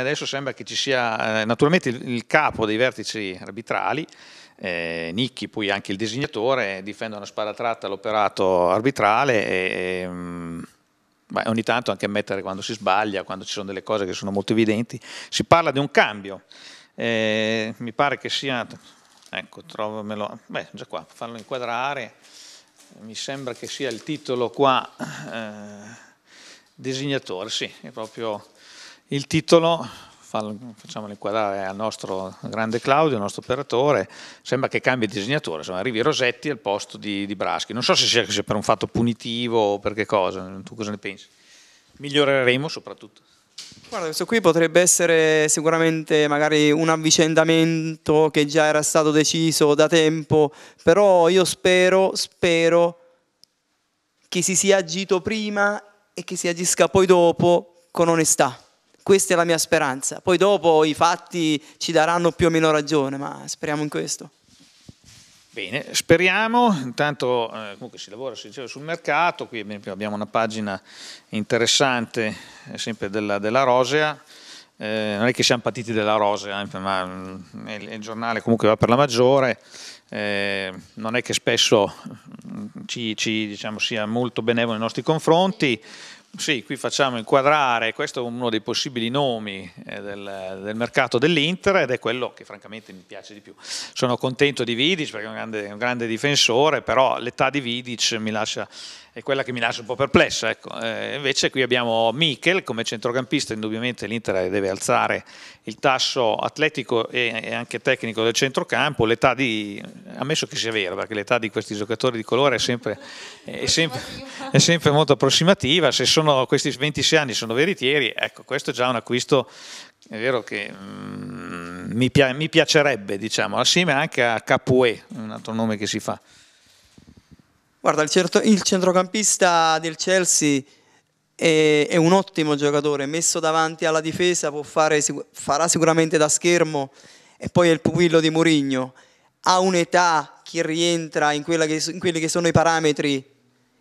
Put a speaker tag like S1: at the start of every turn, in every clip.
S1: adesso sembra che ci sia eh, naturalmente il, il, capo dei vertici arbitrali, eh, Nicchi, poi anche il disegnatore, difendono a tratta l'operato arbitrale e, e ehm, mh, beh, ogni tanto anche ammettere quando si sbaglia, quando ci sono delle cose che sono molto evidenti. Si parla di un cambio, eh, mi pare che sia, ecco, trovamelo, beh, già qua, farlo inquadrare, mi sembra che sia il titolo qua, eh, disegnatore, sì, è proprio il titolo, facciamolo inquadrare al nostro grande Claudio, il nostro operatore, sembra che cambi disegnatore, insomma arrivi Rosetti al posto di, di Braschi. Non so se sia, per un fatto punitivo o per che cosa, tu cosa ne pensi? Miglioreremo soprattutto.
S2: Guarda, questo qui potrebbe essere sicuramente magari un avvicendamento che già era stato deciso da tempo, però io spero, spero che si sia agito prima e che si agisca poi dopo con onestà. Questa è la mia speranza. Poi dopo i fatti ci daranno più o meno ragione, ma speriamo in questo.
S1: Bene, speriamo, intanto eh, comunque si lavora si diceva, sul mercato, qui abbiamo una pagina interessante eh, sempre della, della Rosea, eh, non è che siamo patiti della Rosea, eh, ma mm, il, il giornale comunque va per la maggiore, eh, non è che spesso mm, ci, ci diciamo, sia molto benevolo nei nostri confronti, sì, qui facciamo inquadrare, questo è uno dei possibili nomi eh, del, del mercato dell'Inter ed è quello che francamente mi piace di più. Sono contento di Vidic perché è un grande, un grande difensore, però l'età di Vidic mi lascia è quella che mi lascia un po' perplessa. Ecco. Eh, invece qui abbiamo Michel come centrocampista, indubbiamente l'Inter deve alzare il tasso atletico e, e anche tecnico del centrocampo, l'età di, ammesso che sia vero, perché l'età di questi giocatori di colore è sempre, è sempre, è sempre molto approssimativa, se sono, questi 26 anni sono veritieri, ecco questo è già un acquisto è vero che mm, mi, pi mi, piacerebbe, diciamo, assieme anche a Capoe,
S2: un altro nome che si fa. Guarda, il, certo, il centrocampista del Chelsea è, è, un ottimo giocatore, messo davanti alla difesa fare, farà sicuramente da schermo e poi è il pupillo di Mourinho. Ha un'età che rientra in, che, in quelli che sono i parametri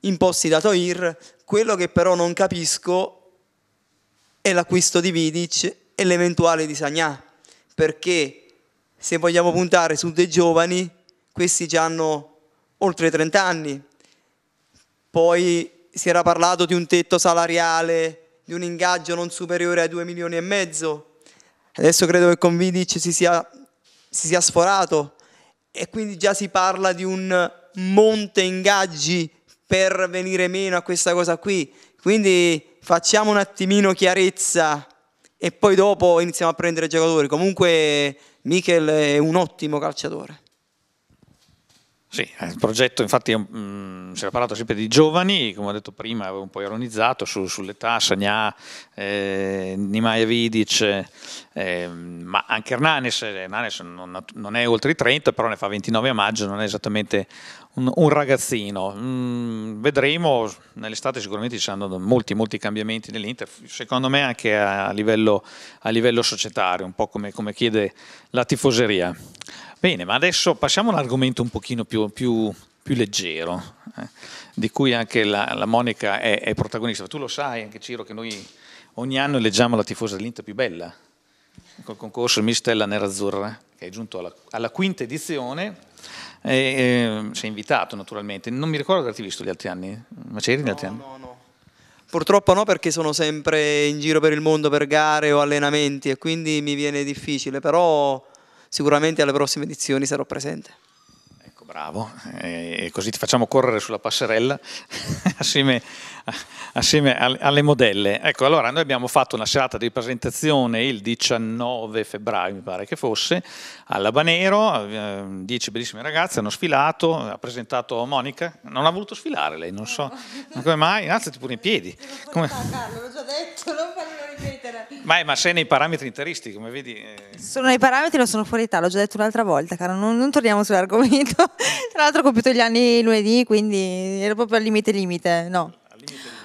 S2: imposti da Toir, quello che però non capisco è l'acquisto di Vidic e l'eventuale di Sagnà, perché se vogliamo puntare su dei giovani, questi già hanno oltre 30 anni, poi si era parlato di un tetto salariale, di un ingaggio non superiore ai 2 milioni e mezzo. Adesso credo che con Vidic si sia, si sia sforato e quindi già si parla di un monte ingaggi per venire meno a questa cosa qui. Quindi facciamo un attimino chiarezza e poi dopo iniziamo a prendere giocatori. Comunque Michel è un ottimo calciatore.
S1: Sì, il progetto infatti mh, mm, si era parlato sempre di giovani, come ho detto prima avevo un po' ironizzato su, sull'età, Sagna, eh, Nimaia Vidic, eh, ma anche Hernanes, Hernanes non, non, è oltre i 30 però ne fa 29 a maggio, non è esattamente un, un ragazzino. Mh, mm, vedremo, nell'estate sicuramente ci saranno molti, molti cambiamenti nell'Inter, secondo me anche a, a, livello, a livello, societario, un po' come, come chiede la tifoseria. Bene, ma adesso passiamo a un argomento un pochino più, più, più leggero, eh, di cui anche la, la Monica è, è, protagonista. Tu lo sai anche Ciro che noi ogni anno eleggiamo la tifosa dell'Inter più bella, col concorso Mistella Nerazzurra, che è giunto alla, alla quinta edizione, e, eh, sei invitato naturalmente. Non mi ricordo di averti visto gli altri anni, ma c'eri no, gli altri anni? No, no.
S2: Purtroppo no perché sono sempre in giro per il mondo per gare o allenamenti e quindi mi viene difficile, però sicuramente alle prossime edizioni sarò presente.
S1: Ecco, bravo. Eh, e così ti facciamo correre sulla passerella assieme, assieme alle modelle. Ecco, allora noi abbiamo fatto una serata di presentazione il 19 febbraio, mi pare che fosse, all'Abanero, eh, dieci bellissime ragazze hanno sfilato, ha presentato Monica, non ha voluto sfilare lei, non so come mai, alzati pure in piedi. Come... Carlo, l'ho già detto, non ma, ma sei nei parametri interisti, come vedi. Eh...
S3: Sono nei parametri, ma sono fuori età, l'ho già detto un'altra volta, caro. non, non torniamo sull'argomento. Tra l'altro ho compiuto gli anni lunedì, quindi ero proprio al limite limite, no. Al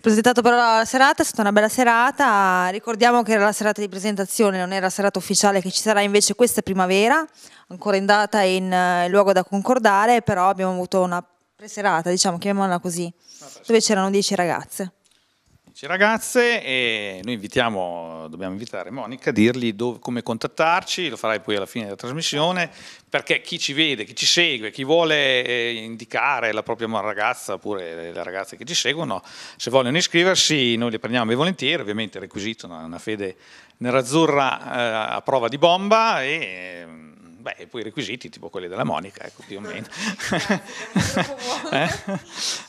S3: Presentato però la serata, è stata una bella serata, ricordiamo che era la serata di presentazione, non era la serata ufficiale che ci sarà invece questa primavera, ancora in data e in eh, luogo da concordare, però abbiamo avuto una preserata, diciamo, chiamiamola così, dove c'erano dieci ragazze.
S1: 15 ragazze e noi invitiamo, dobbiamo invitare Monica a dirgli dove, come contattarci, lo farai poi alla fine della trasmissione, perché chi ci vede, chi ci segue, chi vuole eh, indicare la propria ragazza oppure le ragazze che ci seguono, se vogliono iscriversi noi le prendiamo volentieri, ovviamente requisito una, una fede nerazzurra eh, a prova di bomba e... Ehm, Beh, e poi i requisiti, tipo quelli della Monica, ecco, più o meno. eh?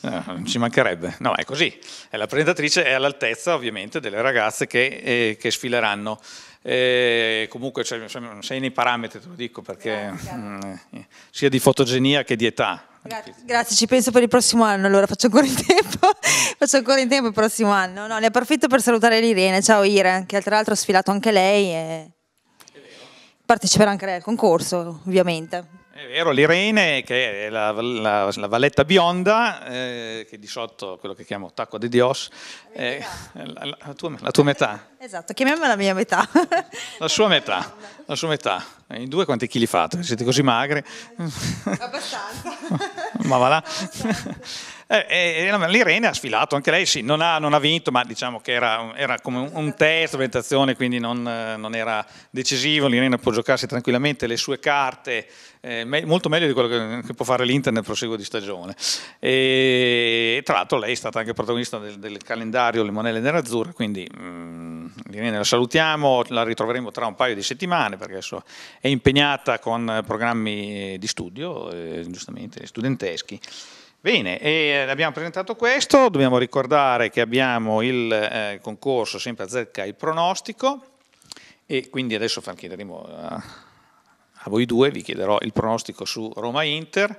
S1: no, non ci mancherebbe. No, è così. E la presentatrice è all'altezza, ovviamente, delle ragazze che, eh, che sfileranno. E eh, comunque cioè, sei nei parametri, te lo dico, perché mh, mm, eh, sia di fotogenia che di età.
S3: Grazie, grazie, ci penso per il prossimo anno, allora faccio ancora in tempo, faccio ancora in tempo il prossimo anno. No, ne approfitto per salutare l'Irene, ciao Irene, che tra l'altro ha sfilato anche lei. E parteciperà anche lei al concorso, ovviamente.
S1: È vero, l'Irene, che è la, la, la valletta bionda, eh, che di sotto quello che chiamo tacco de Dios, eh, la, tua, la, tua, metà.
S3: Esatto, chiamiamola la mia metà.
S1: La sua metà, la sua metà. In due quanti chili fate? Siete così magri? Abbastanza. Ma va là. Abbastanza. Eh, eh, eh L'Irene ha sfilato, anche lei sì, non ha, non ha vinto, ma diciamo che era, era come un, un test, orientazione, quindi non, non, era decisivo. L'Irene può giocarsi tranquillamente le sue carte, eh, me, molto meglio di quello che, che può fare l'Inter nel proseguo di stagione. E, tra l'altro lei è stata anche protagonista del, del calendario Le Monelle Nerazzurre, quindi mm, l'Irene la salutiamo, la ritroveremo tra un paio di settimane perché adesso è impegnata con programmi di studio, eh, giustamente studenteschi. Bene, eh, abbiamo presentato questo, dobbiamo ricordare che abbiamo il eh, concorso sempre a azzecca il pronostico e quindi adesso chiederemo a, a, voi due, vi chiederò il pronostico su Roma-Inter,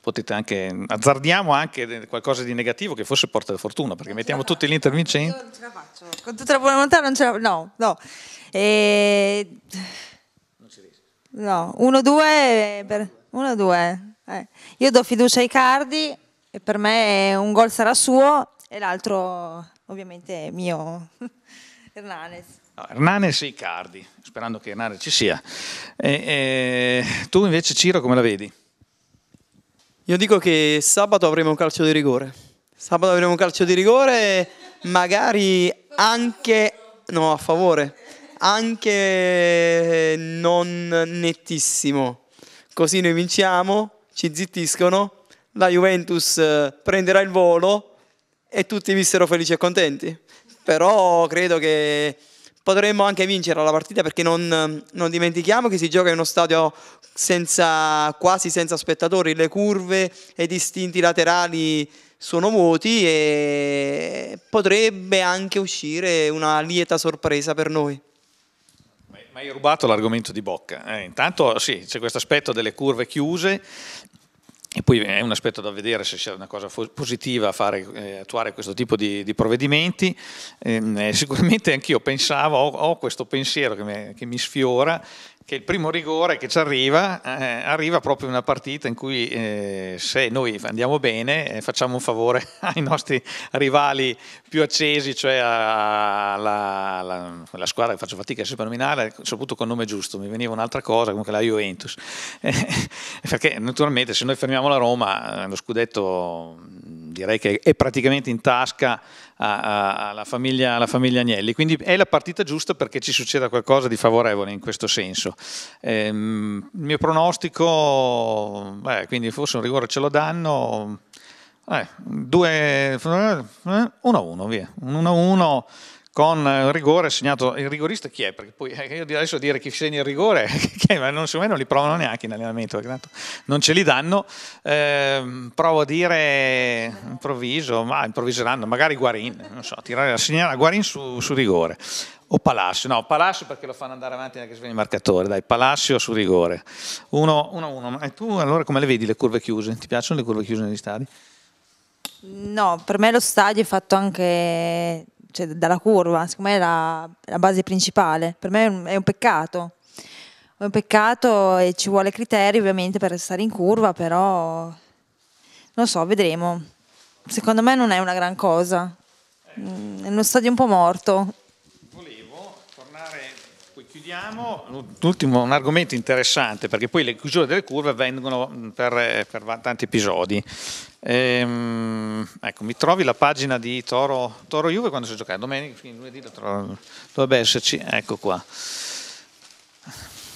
S1: potete anche, azzardiamo anche qualcosa di negativo che forse porta la fortuna perché non mettiamo tutti l'Inter vincente. Io non ce la
S3: faccio, con tutta la buona volontà non ce la faccio, no, no. E... Non ci riesco. No, 1-2 per... 1-2. Eh. Io do fiducia ai Cardi e per me un gol sarà suo e l'altro ovviamente mio,
S1: Hernanes. No, Hernanes e Icardi, sperando che Hernanes ci sia. E, e,
S2: tu invece Ciro come la vedi? Io dico che sabato avremo un calcio di rigore. Sabato avremo un calcio di rigore, magari anche no, a favore, anche non nettissimo. Così noi vinciamo ci zittiscono, la Juventus eh, prenderà il volo e tutti vissero felici e contenti. Però credo che potremmo anche vincere la partita perché non, non, dimentichiamo che si gioca in uno stadio senza, quasi senza spettatori, le curve e i distinti laterali sono vuoti e potrebbe anche uscire una lieta sorpresa per noi
S1: ma hai rubato l'argomento di Bocca. Eh, intanto sì, c'è questo aspetto delle curve chiuse e poi è un aspetto da vedere se sia una cosa positiva fare, eh, attuare questo tipo di, di provvedimenti. Ehm, eh, sicuramente anch'io pensavo, ho, ho, questo pensiero che mi, che mi sfiora, che il primo rigore che ci arriva, eh, arriva proprio in una partita in cui eh, se noi andiamo bene eh, facciamo un favore ai nostri rivali più accesi, cioè alla squadra che faccio fatica sempre a nominare, soprattutto con nome giusto, mi veniva un'altra cosa, comunque la Juventus, eh, perché naturalmente se noi fermiamo la Roma eh, lo scudetto direi che è praticamente in tasca alla famiglia, alla, famiglia, Agnelli, quindi è la partita giusta perché ci succeda qualcosa di favorevole in questo senso. Ehm, il mio pronostico, beh, quindi forse un rigore ce lo danno, eh, 1-1, eh, via, un 1-1 con eh, rigore segnato il rigorista chi è? Perché poi eh, io adesso dire chi segna il rigore, ma non, secondo me non li provano neanche in allenamento, perché tanto non ce li danno. Eh, provo a dire improvviso, ma improvviseranno, magari Guarin, non so, tirare la segnala Guarin su, su rigore. O Palacio, no, Palacio perché lo fanno andare avanti anche se viene il marcatore, dai, Palacio su rigore. 1-1. E tu allora come le vedi le curve chiuse? Ti piacciono le curve chiuse negli stadi?
S3: No, per me lo stadio è fatto anche cioè, dalla curva, secondo me è la, la base principale. Per me è un, è un, peccato. È un peccato e ci vuole criteri ovviamente per stare in curva, però non so, vedremo. Secondo me non è una gran cosa. Mm, è uno stadio un po' morto.
S1: Chiudiamo, l'ultimo un argomento interessante perché poi le chiusure delle curve vengono mm, per, eh, per tanti episodi. Ehm, ecco, mi trovi la pagina di Toro, Toro Juve quando si gioca domenica, lunedì dovrebbe esserci, ecco qua.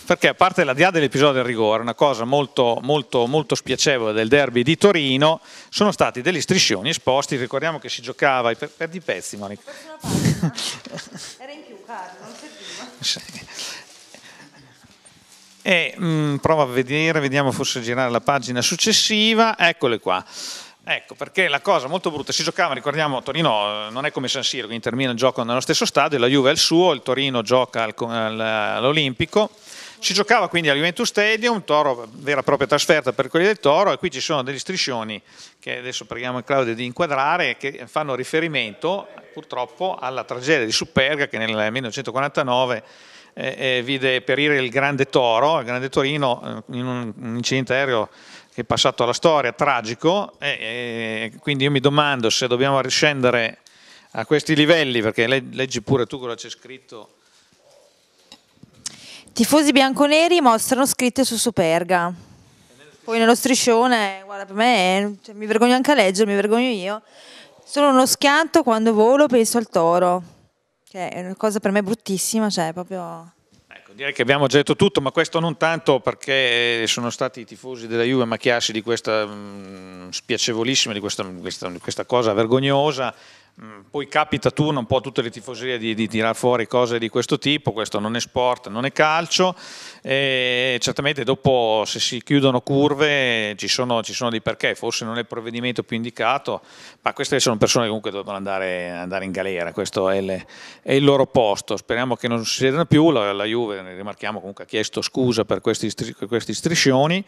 S1: Perché a parte la dia dell'episodio del rigore, una cosa molto, molto, molto spiacevole del derby di Torino, sono stati degli striscioni esposti, ricordiamo che si giocava per, per di pezzi, Monica. Era in più, Carlo, non c'è e, mh, mm, prova a vedere, vediamo forse girare la pagina successiva, eccole qua. Ecco, perché la cosa molto brutta, si giocava, ricordiamo, Torino eh, non è come San Siro, quindi termina il gioco nello stesso stadio, la Juve è il suo, il Torino gioca all'Olimpico, si giocava quindi al Juventus Stadium, Toro, vera e propria trasferta per quelli del Toro, e qui ci sono degli striscioni che adesso preghiamo Claudio di inquadrare, che fanno riferimento purtroppo alla tragedia di Superga che nel 1949 eh, eh, vide perire il grande Toro, il grande Torino, eh, in un, incidente aereo che è passato alla storia, tragico, e, e, quindi io mi domando se dobbiamo riscendere a questi livelli, perché leggi pure tu cosa c'è scritto
S3: Tifosi bianconeri mostrano scritte su Superga. Poi nello striscione, guarda per me, cioè, mi vergogno anche a leggere, mi vergogno io. Solo uno schianto quando volo penso al toro, che è una cosa per me bruttissima, cioè proprio...
S1: Ecco, direi che abbiamo già detto tutto, ma questo non tanto perché sono stati i tifosi della Juve a macchiarsi di questa mh, mm, spiacevolissima, di questa, questa, questa cosa vergognosa, Mm, poi capita a turno un po' a tutte le tifoserie di, di tirare fuori cose di questo tipo, questo non è sport, non è calcio, e certamente dopo se si chiudono curve ci sono, ci sono dei perché, forse non è il provvedimento più indicato, ma queste sono persone che comunque dovevano andare, andare, in galera, questo è, le, è, il loro posto, speriamo che non succedano più, la, la Juve, rimarchiamo comunque, ha chiesto scusa per questi, per questi striscioni,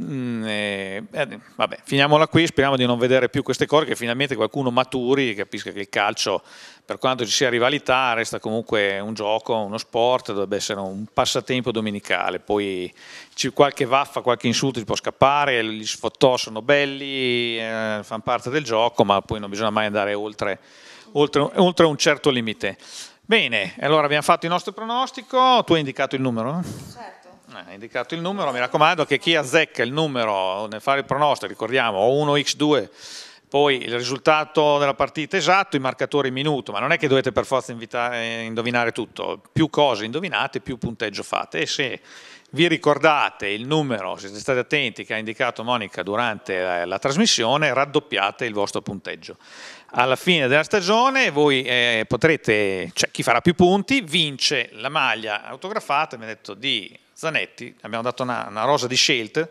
S1: Mm, eh, eh, vabbè, finiamola qui, speriamo di non vedere più queste cose, che finalmente qualcuno maturi, e capisca che il calcio, per quanto ci sia rivalità, resta comunque un gioco, uno sport, dovrebbe essere un passatempo domenicale, poi qualche vaffa, qualche insulto ci può scappare, gli sfottò sono belli, eh, fanno parte del gioco, ma poi non bisogna mai andare oltre, oltre, oltre un certo limite. Bene, allora abbiamo fatto il nostro pronostico, tu hai indicato il numero? Certo. Eh, ha indicato il numero, mi raccomando che chi azzecca il numero nel fare il pronostico, ricordiamo, o 1x2, poi il risultato della partita esatto, i marcatori minuto, ma non è che dovete per forza invitare, eh, indovinare tutto, più cose indovinate, più punteggio fate. E se vi ricordate il numero, siete stati attenti, che ha indicato Monica durante la, la trasmissione, raddoppiate il vostro punteggio. Alla fine della stagione voi eh, potrete, cioè chi farà più punti vince la maglia autografata, mi ha detto di Zanetti, abbiamo dato una, una rosa di scelte,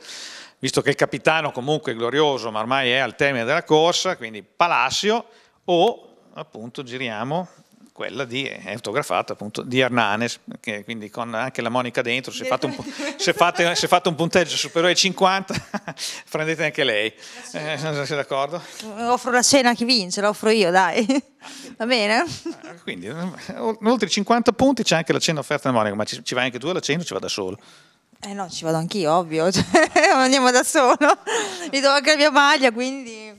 S1: visto che il capitano comunque è glorioso, ma ormai è al termine della corsa, quindi Palacio o appunto giriamo quella di, è autografata appunto di Arnanes, che quindi con anche la monica dentro, se fate un, se fate, se fate un punteggio superiore ai 50 prendete anche lei, eh, non sei d'accordo?
S3: Offro la cena a chi vince, la offro io dai, va bene?
S1: Ah, quindi eh, oltre i 50 punti c'è anche la cena offerta da Monica, ma ci, ci vai anche tu alla cena o ci va da solo?
S3: Eh no, ci vado anch'io, ovvio, cioè, andiamo da solo, gli do anche la mia maglia, quindi...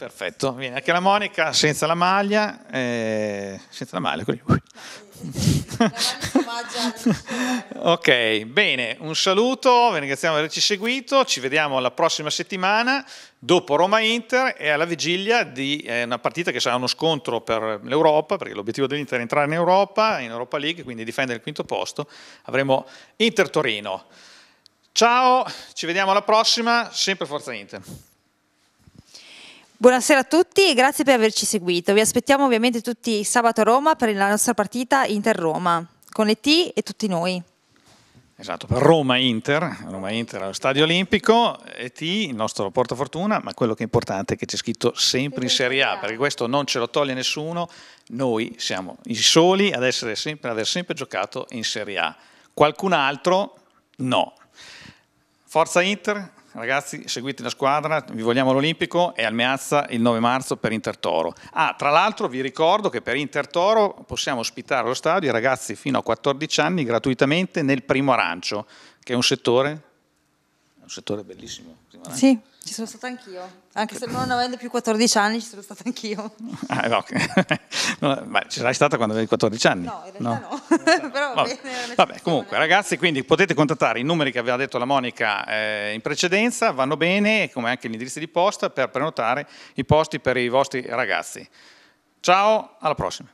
S1: Perfetto, viene anche la Monica senza la maglia, eh, senza la maglia, così. ok, bene, un saluto, vi ringraziamo per averci seguito, ci vediamo la prossima settimana dopo Roma-Inter e alla vigilia di eh, una partita che sarà uno scontro per l'Europa, perché l'obiettivo dell'Inter è entrare in Europa, in Europa League, quindi difendere il quinto posto, avremo Inter-Torino. Ciao, ci vediamo alla prossima, sempre Forza Inter.
S3: Buonasera a tutti e grazie per averci seguito. Vi aspettiamo ovviamente tutti sabato a Roma per la nostra partita Inter-Roma, con le T e tutti noi.
S1: Esatto, per Roma-Inter, Roma-Inter allo Stadio Olimpico, ET, il nostro portafortuna, ma quello che è importante è che c'è scritto sempre in Serie A, perché questo non ce lo toglie nessuno, noi siamo i soli ad, essere sempre, ad aver sempre giocato in Serie A, qualcun altro no. Forza Inter, ragazzi seguite la squadra, vi vogliamo all'Olimpico e al Meazza il 9 marzo per Intertoro. Ah, tra l'altro vi ricordo che per Intertoro possiamo ospitare allo stadio i ragazzi fino a 14 anni gratuitamente nel primo arancio, che è un settore, è un settore bellissimo. Sì.
S3: Ci sono stata anch'io, anche se non avendo più 14 anni ci sono stata anch'io.
S1: Ah, no. no ma ci sarai stata quando avevi 14 anni? No, in realtà no. no. Però vabbè. Bene, vabbè, comunque ragazzi, quindi potete contattare i numeri che aveva detto la Monica eh, in precedenza, vanno bene, come anche gli indirizzi di posta per prenotare i posti per i vostri ragazzi. Ciao, alla prossima.